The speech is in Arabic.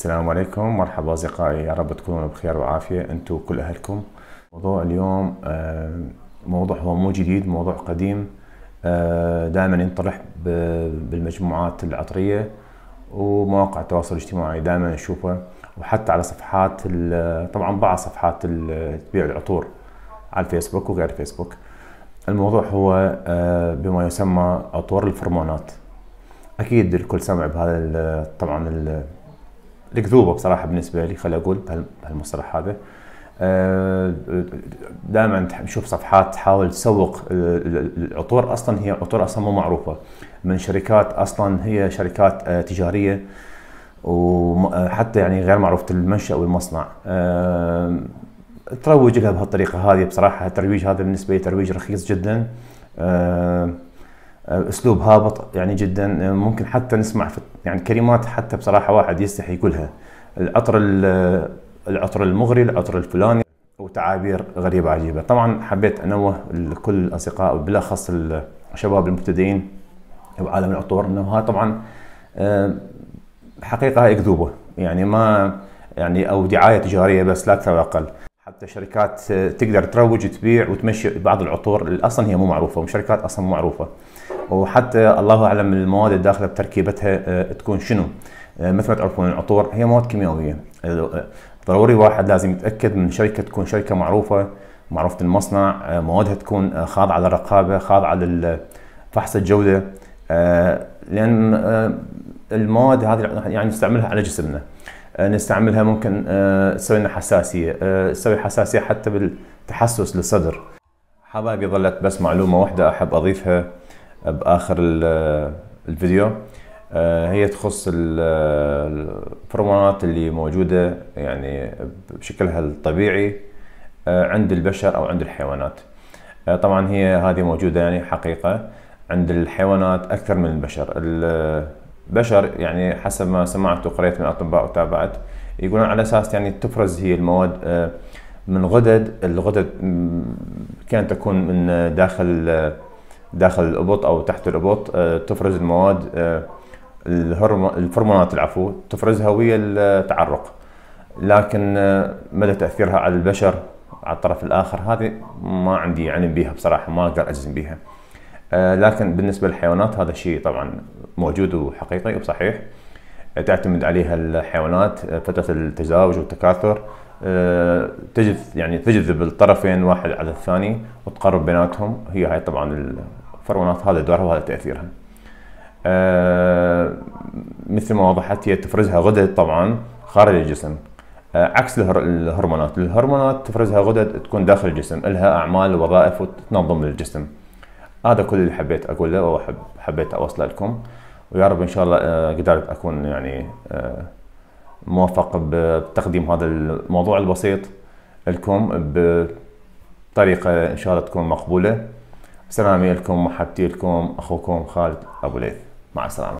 السلام عليكم مرحبا أصدقائي يا رب تكونوا بخير وعافية أنتم وكل أهلكم موضوع اليوم آه، موضوع هو مو جديد موضوع قديم آه، دائما ينطرح بالمجموعات العطرية ومواقع التواصل الاجتماعي دائما نشوفه وحتى على صفحات طبعا بعض صفحات تبيع العطور على الفيسبوك وغير الفيسبوك الموضوع هو آه، بما يسمى عطور الفرمونات اكيد الكل سمع بهذا طبعا الكذوبه بصراحه بالنسبه لي خل اقول بهالمصطلح هذا آه، دائما نشوف صفحات تحاول تسوق العطور اصلا هي عطور اصلا مو معروفه من شركات اصلا هي شركات آه، تجاريه وحتى آه، يعني غير معروفه المنشا والمصنع تروج لها بهالطريقه هذه بصراحه الترويج هذا بالنسبه لي ترويج رخيص جدا اسلوب هابط يعني جدا ممكن حتى نسمع يعني كلمات حتى بصراحه واحد يستحي يقولها العطر العطر المغري العطر الفلاني وتعابير غريبه عجيبه طبعا حبيت انوه لكل الاصدقاء وبالاخص الشباب المبتدئين بعالم العطور انه هاي طبعا آه، حقيقه هاي اكذوبه يعني ما يعني او دعايه تجاريه بس لا اكثر ولا اقل حتى شركات آه، تقدر تروج تبيع وتمشي بعض العطور اللي اصلا هي مو معروفه وشركات اصلا مو معروفه وحتى الله اعلم المواد الداخله بتركيبتها آه، تكون شنو آه، مثل ما تعرفون العطور هي مواد كيميائيه ضروري واحد لازم يتاكد من شركه تكون شركه معروفه معروفه المصنع موادها تكون خاضعه للرقابه خاضعه لفحص الجوده لان المواد هذه يعني نستعملها على جسمنا آه، نستعملها ممكن تسوي آه، لنا حساسيه تسوي آه، حساسيه حتى بالتحسس للصدر حبايبي ظلت بس معلومه واحده احب اضيفها باخر الفيديو هي تخص الفرمونات اللي موجوده يعني بشكلها الطبيعي عند البشر او عند الحيوانات طبعا هي هذه موجوده يعني حقيقه عند الحيوانات اكثر من البشر بشر يعني حسب ما سمعت وقريت من اطباء وتابعت يقولون على اساس يعني تفرز هي المواد آه، من غدد الغدد كانت تكون من داخل آه، داخل الابط او تحت الابط آه، تفرز المواد الهرمونات العفو تفرزها ويا التعرق لكن مدى تاثيرها على البشر على الطرف الاخر هذه ما عندي علم بها بصراحه ما اقدر اجزم بها آه، لكن بالنسبه للحيوانات هذا الشيء طبعا موجود وحقيقي وصحيح آه، تعتمد عليها الحيوانات آه، فتره التزاوج والتكاثر تجذ يعني تجذب الطرفين واحد على الثاني وتقرب بيناتهم هي هاي طبعا الفرونات هذا دورها وهذا تاثيرها مثل ما وضحت هي تفرزها غدد طبعا خارج الجسم عكس الهرمونات الهرمونات تفرزها غدد تكون داخل الجسم لها اعمال ووظائف وتنظم الجسم هذا كل اللي حبيت اقوله وحب حبيت اوصله لكم ويا رب ان شاء الله آه، قدرت اكون يعني آه، موفق بتقديم هذا الموضوع البسيط لكم بطريقه ان شاء الله تكون مقبوله سلامي لكم محبتي لكم اخوكم خالد ابو ليث مع السلامه